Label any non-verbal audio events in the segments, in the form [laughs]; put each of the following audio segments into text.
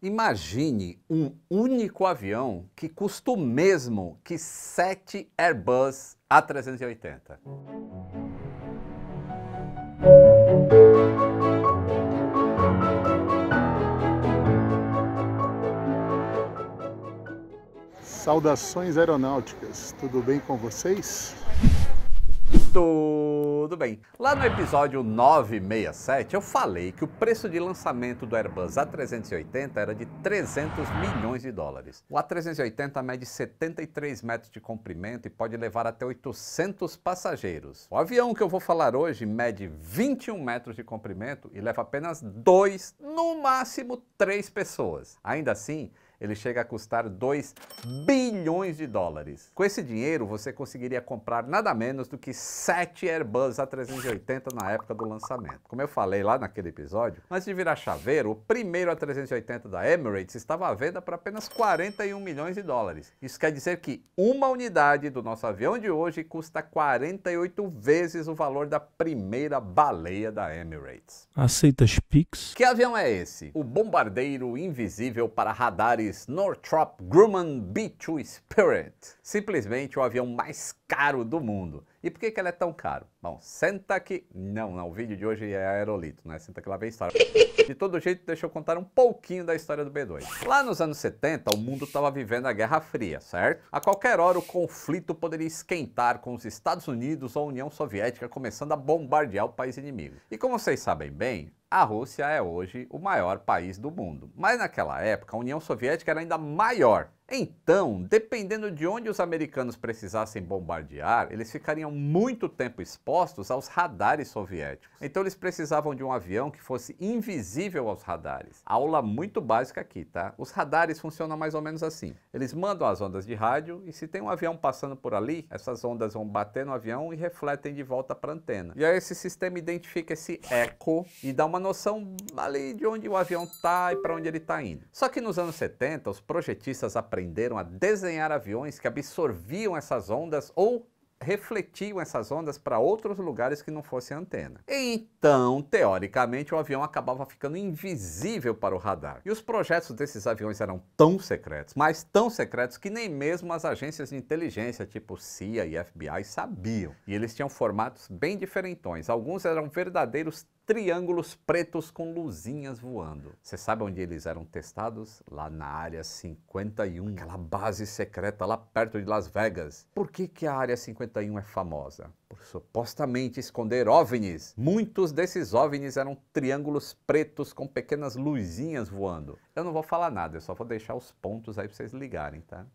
Imagine um único avião que custa o mesmo que sete Airbus A380. Saudações aeronáuticas, tudo bem com vocês? Estou bem. Lá no episódio 967 eu falei que o preço de lançamento do Airbus A380 era de 300 milhões de dólares. O A380 mede 73 metros de comprimento e pode levar até 800 passageiros. O avião que eu vou falar hoje mede 21 metros de comprimento e leva apenas 2, no máximo 3 pessoas. Ainda assim, ele chega a custar 2 bilhões de dólares. Com esse dinheiro, você conseguiria comprar nada menos do que 7 Airbus A380 na época do lançamento. Como eu falei lá naquele episódio, antes de virar chaveiro, o primeiro A380 da Emirates estava à venda por apenas 41 milhões de dólares. Isso quer dizer que uma unidade do nosso avião de hoje custa 48 vezes o valor da primeira baleia da Emirates. Aceita Pix? Que avião é esse? O bombardeiro invisível para radares Ares Northrop Grumman B-2 Spirit, simplesmente o avião mais caro do mundo. E por que, que ele é tão caro? Bom, senta aqui. Não, não, o vídeo de hoje é aerolito, né? Senta que lá vem a história. [laughs] De todo jeito, deixa eu contar um pouquinho da história do B-2. Lá nos anos 70, o mundo estava vivendo a Guerra Fria, certo? A qualquer hora, o conflito poderia esquentar com os Estados Unidos ou a União Soviética começando a bombardear o país inimigo. E como vocês sabem bem, a Rússia é hoje o maior país do mundo. Mas naquela época, a União Soviética era ainda maior. Então, dependendo de onde os americanos precisassem bombardear, eles ficariam muito tempo expostos aos radares soviéticos. Então, eles precisavam de um avião que fosse invisível aos radares. Aula muito básica aqui, tá? Os radares funcionam mais ou menos assim: eles mandam as ondas de rádio e, se tem um avião passando por ali, essas ondas vão bater no avião e refletem de volta para a antena. E aí, esse sistema identifica esse eco e dá uma noção ali de onde o avião está e para onde ele está indo. Só que nos anos 70, os projetistas apresentaram aprenderam a desenhar aviões que absorviam essas ondas ou refletiam essas ondas para outros lugares que não fosse antena. Então, teoricamente, o avião acabava ficando invisível para o radar. E os projetos desses aviões eram tão secretos, mas tão secretos que nem mesmo as agências de inteligência, tipo CIA e FBI, sabiam. E eles tinham formatos bem diferentões. Alguns eram verdadeiros triângulos pretos com luzinhas voando. Você sabe onde eles eram testados? Lá na área 51, aquela base secreta lá perto de Las Vegas. Por que, que a área 51 é famosa? Por supostamente esconder OVNIs. Muitos desses OVNIs eram triângulos pretos com pequenas luzinhas voando. Eu não vou falar nada, eu só vou deixar os pontos aí para vocês ligarem, tá?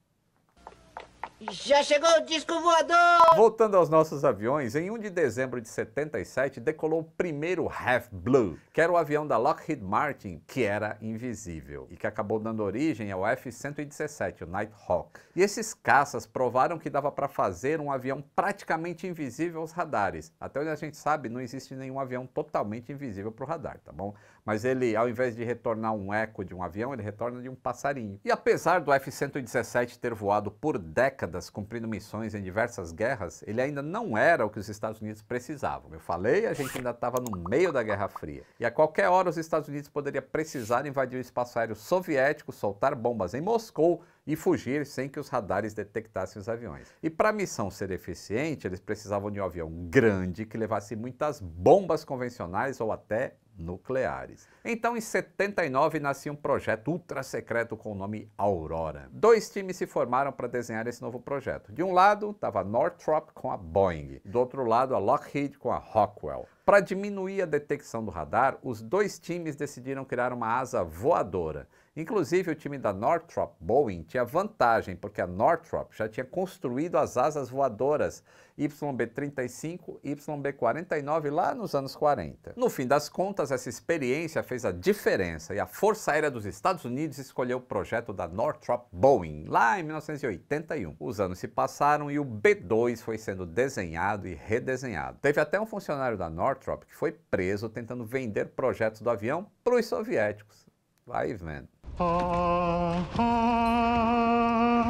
Já chegou o disco voador! Voltando aos nossos aviões, em 1 de dezembro de 77 decolou o primeiro Half Blue, que era o avião da Lockheed Martin, que era invisível e que acabou dando origem ao F-117, o Nighthawk. E esses caças provaram que dava para fazer um avião praticamente invisível aos radares. Até onde a gente sabe, não existe nenhum avião totalmente invisível para o radar, tá bom? Mas ele, ao invés de retornar um eco de um avião, ele retorna de um passarinho. E apesar do F-117 ter voado por décadas, décadas cumprindo missões em diversas guerras, ele ainda não era o que os Estados Unidos precisavam. Eu falei, a gente ainda estava no meio da Guerra Fria. E a qualquer hora os Estados Unidos poderia precisar invadir o espaço aéreo soviético, soltar bombas em Moscou e fugir sem que os radares detectassem os aviões. E para a missão ser eficiente, eles precisavam de um avião grande que levasse muitas bombas convencionais ou até nucleares. Então, em 79, nascia um projeto ultra secreto com o nome Aurora. Dois times se formaram para desenhar esse novo projeto. De um lado, estava a Northrop com a Boeing, do outro lado, a Lockheed com a Rockwell. Para diminuir a detecção do radar, os dois times decidiram criar uma asa voadora. Inclusive, o time da Northrop Boeing tinha vantagem, porque a Northrop já tinha construído as asas voadoras YB35 YB49 lá nos anos 40. No fim das contas, essa experiência fez a diferença e a Força Aérea dos Estados Unidos escolheu o projeto da Northrop Boeing lá em 1981. Os anos se passaram e o B2 foi sendo desenhado e redesenhado. Teve até um funcionário da Northrop que foi preso tentando vender projetos do avião para os soviéticos. Vai vendo. Ah, ah,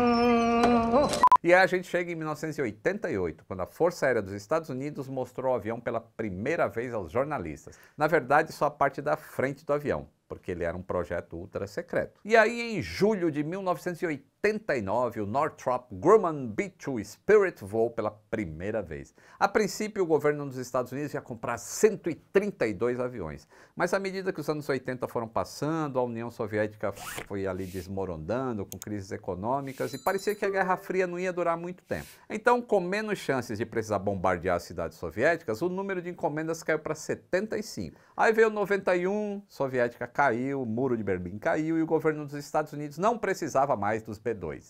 ah, e aí a gente chega em 1988, quando a Força Aérea dos Estados Unidos mostrou o avião pela primeira vez aos jornalistas. Na verdade, só a parte da frente do avião, porque ele era um projeto ultra secreto. E aí, em julho de 1988, 79, o Northrop Grumman B-2 Spirit voou pela primeira vez. A princípio, o governo dos Estados Unidos ia comprar 132 aviões, mas à medida que os anos 80 foram passando, a União Soviética foi ali desmoronando com crises econômicas e parecia que a Guerra Fria não ia durar muito tempo. Então, com menos chances de precisar bombardear as cidades soviéticas, o número de encomendas caiu para 75. Aí veio 91, soviética caiu, o Muro de Berlim caiu e o governo dos Estados Unidos não precisava mais dos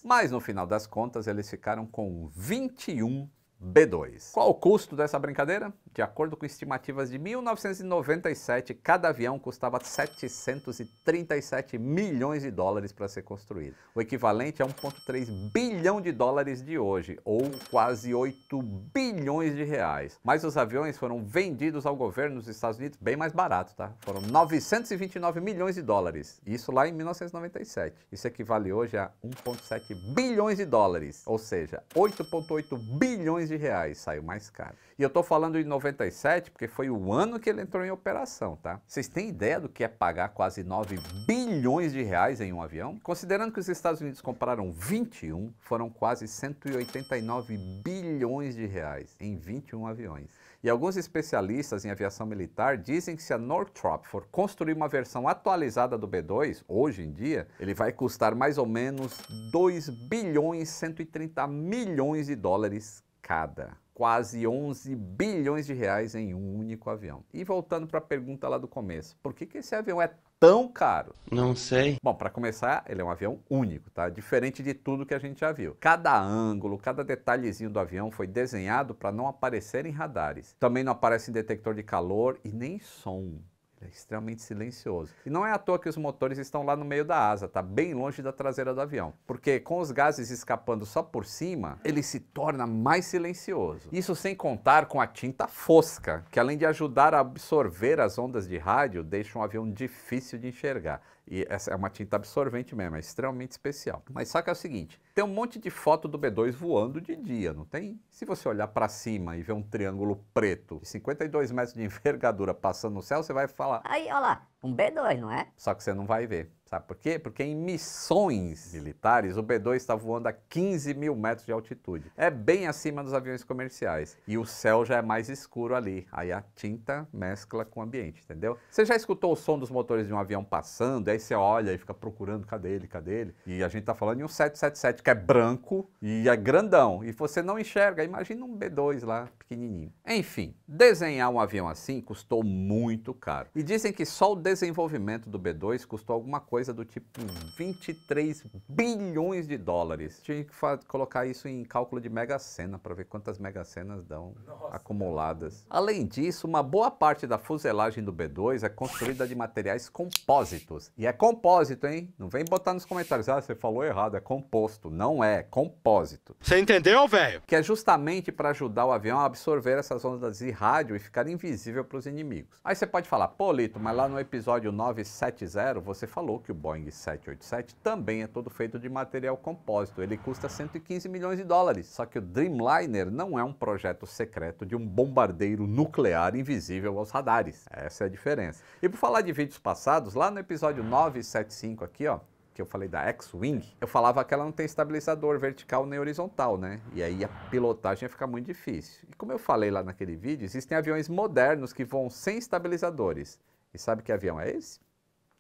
mas no final das contas, eles ficaram com 21 B2. Qual o custo dessa brincadeira? De acordo com estimativas de 1997, cada avião custava 737 milhões de dólares para ser construído. O equivalente a 1,3 bilhão de dólares de hoje, ou quase 8 bilhões de reais. Mas os aviões foram vendidos ao governo dos Estados Unidos bem mais barato, tá? Foram 929 milhões de dólares. Isso lá em 1997. Isso equivale hoje a 1,7 bilhões de dólares, ou seja, 8,8 bilhões de reais, saiu mais caro. E eu estou falando de 97 porque foi o ano que ele entrou em operação, tá? Vocês têm ideia do que é pagar quase 9 bilhões de reais em um avião? Considerando que os Estados Unidos compraram 21, foram quase 189 bilhões de reais em 21 aviões. E alguns especialistas em aviação militar dizem que se a Northrop for construir uma versão atualizada do B2, hoje em dia, ele vai custar mais ou menos 2 bilhões 130 milhões de dólares cada, quase 11 bilhões de reais em um único avião. E voltando para a pergunta lá do começo, por que, que esse avião é tão caro? Não sei. Bom, para começar, ele é um avião único, tá? Diferente de tudo que a gente já viu. Cada ângulo, cada detalhezinho do avião foi desenhado para não aparecer em radares. Também não aparece em detector de calor e nem som. É extremamente silencioso. E não é à toa que os motores estão lá no meio da asa, tá bem longe da traseira do avião. Porque com os gases escapando só por cima, ele se torna mais silencioso. Isso sem contar com a tinta fosca, que além de ajudar a absorver as ondas de rádio, deixa um avião difícil de enxergar. E essa é uma tinta absorvente mesmo, é extremamente especial. Mas saca o seguinte, tem um monte de foto do B2 voando de dia, não tem? Se você olhar para cima e ver um triângulo preto de 52 metros de envergadura passando no céu, você vai falar... Aí, olha lá, um B2, não é? Só que você não vai ver. Sabe por quê? Porque em missões militares, o B-2 está voando a 15 mil metros de altitude. É bem acima dos aviões comerciais. E o céu já é mais escuro ali. Aí a tinta mescla com o ambiente, entendeu? Você já escutou o som dos motores de um avião passando? Aí você olha e fica procurando, cadê ele, cadê ele? E a gente está falando de um 777 que é branco e é grandão. E você não enxerga. Imagina um B-2 lá, pequenininho. Enfim, desenhar um avião assim custou muito caro. E dizem que só o desenvolvimento do B2 custou alguma coisa do tipo 23 bilhões de dólares. Tinha que colocar isso em cálculo de mega-sena para ver quantas mega-senas dão Nossa. acumuladas. Além disso, uma boa parte da fuselagem do B2 é construída de materiais compósitos. E é compósito, hein? Não vem botar nos comentários, ah, você falou errado, é composto. Não é, é compósito. Você entendeu, velho? Que é justamente para ajudar o avião a absorver essas ondas de rádio e ficar invisível para os inimigos. Aí você pode falar, pô, Lito, mas lá no episódio episódio 970, você falou que o Boeing 787 também é todo feito de material compósito. Ele custa 115 milhões de dólares. Só que o Dreamliner não é um projeto secreto de um bombardeiro nuclear invisível aos radares. Essa é a diferença. E por falar de vídeos passados, lá no episódio 975 aqui, ó, que eu falei da X-Wing, eu falava que ela não tem estabilizador vertical nem horizontal, né? E aí a pilotagem ia ficar muito difícil. E como eu falei lá naquele vídeo, existem aviões modernos que voam sem estabilizadores. E sabe que avião é esse?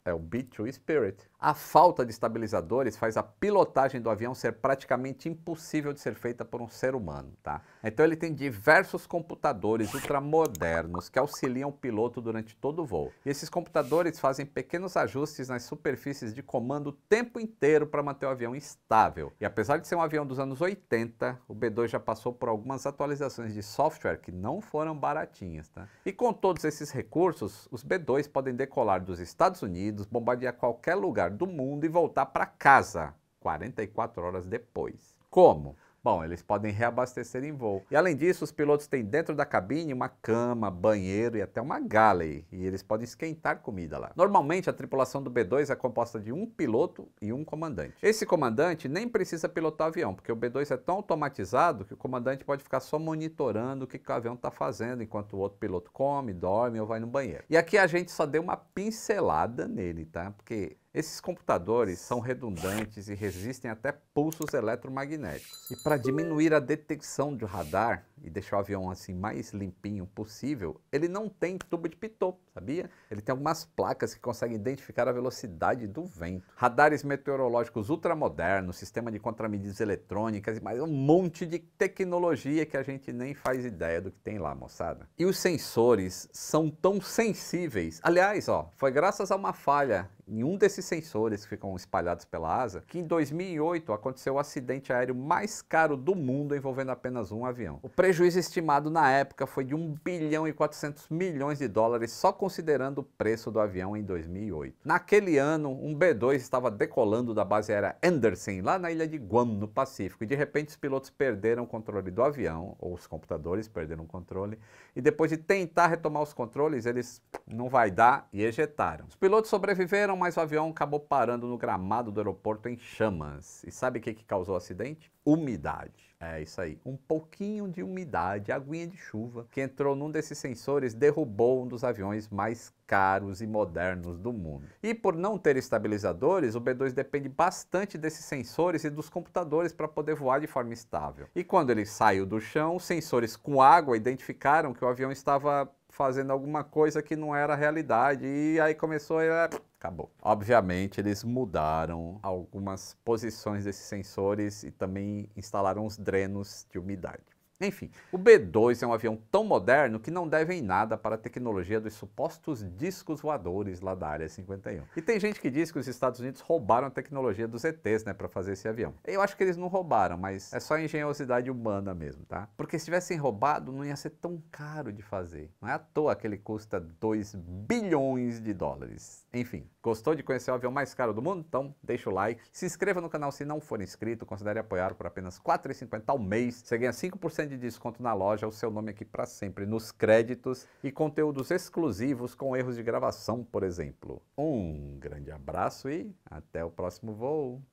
é o B-2 Spirit. A falta de estabilizadores faz a pilotagem do avião ser praticamente impossível de ser feita por um ser humano, tá? Então ele tem diversos computadores ultramodernos que auxiliam o piloto durante todo o voo. E esses computadores fazem pequenos ajustes nas superfícies de comando o tempo inteiro para manter o avião estável. E apesar de ser um avião dos anos 80, o B-2 já passou por algumas atualizações de software que não foram baratinhas, tá? E com todos esses recursos, os B-2 podem decolar dos Estados Unidos Unidos bombardear qualquer lugar do mundo e voltar para casa 44 horas depois. Como? Bom, eles podem reabastecer em voo. E além disso, os pilotos têm dentro da cabine uma cama, banheiro e até uma galley, e eles podem esquentar comida lá. Normalmente, a tripulação do B2 é composta de um piloto e um comandante. Esse comandante nem precisa pilotar o avião, porque o B2 é tão automatizado que o comandante pode ficar só monitorando o que o avião está fazendo enquanto o outro piloto come, dorme ou vai no banheiro. E aqui a gente só deu uma pincelada nele, tá? Porque esses computadores são redundantes e resistem até pulsos eletromagnéticos. E para para diminuir a detecção de radar e deixar o avião assim mais limpinho possível, ele não tem tubo de pitot, sabia? Ele tem algumas placas que conseguem identificar a velocidade do vento. Radares meteorológicos ultramodernos, sistema de contramedidas eletrônicas e mais um monte de tecnologia que a gente nem faz ideia do que tem lá, moçada. E os sensores são tão sensíveis. Aliás, ó, foi graças a uma falha em um desses sensores que ficam espalhados pela asa, que em 2008 aconteceu o acidente aéreo mais caro do mundo envolvendo apenas um avião. O prejuízo estimado na época foi de 1 bilhão e 400 milhões de dólares só considerando o preço do avião em 2008. Naquele ano, um B2 estava decolando da base aérea Anderson lá na ilha de Guam, no Pacífico, e de repente os pilotos perderam o controle do avião, ou os computadores perderam o controle, e depois de tentar retomar os controles, eles não vai dar e ejetaram. Os pilotos sobreviveram mas o avião acabou parando no gramado do aeroporto em chamas. E sabe o que, que causou o acidente? Umidade. É isso aí. Um pouquinho de umidade, aguinha de chuva, que entrou num desses sensores, derrubou um dos aviões mais caros e modernos do mundo. E por não ter estabilizadores, o B2 depende bastante desses sensores e dos computadores para poder voar de forma estável. E quando ele saiu do chão, os sensores com água identificaram que o avião estava fazendo alguma coisa que não era realidade. E aí começou a. Ah, acabou. Obviamente, eles mudaram algumas posições desses sensores e também instalaram os drenos de umidade. Enfim, o B-2 é um avião tão moderno que não deve em nada para a tecnologia dos supostos discos voadores lá da Área 51. E tem gente que diz que os Estados Unidos roubaram a tecnologia dos ETs, né, para fazer esse avião. Eu acho que eles não roubaram, mas é só engenhosidade humana mesmo, tá? Porque se tivessem roubado, não ia ser tão caro de fazer. Não é à toa que ele custa 2 bilhões de dólares. Enfim, gostou de conhecer o avião mais caro do mundo? Então, deixa o like. Se inscreva no canal se não for inscrito, considere apoiar por apenas R$ 4,50 ao mês. Você ganha 5% de de desconto na loja, o seu nome aqui para sempre nos créditos e conteúdos exclusivos com erros de gravação, por exemplo. Um grande abraço e até o próximo voo.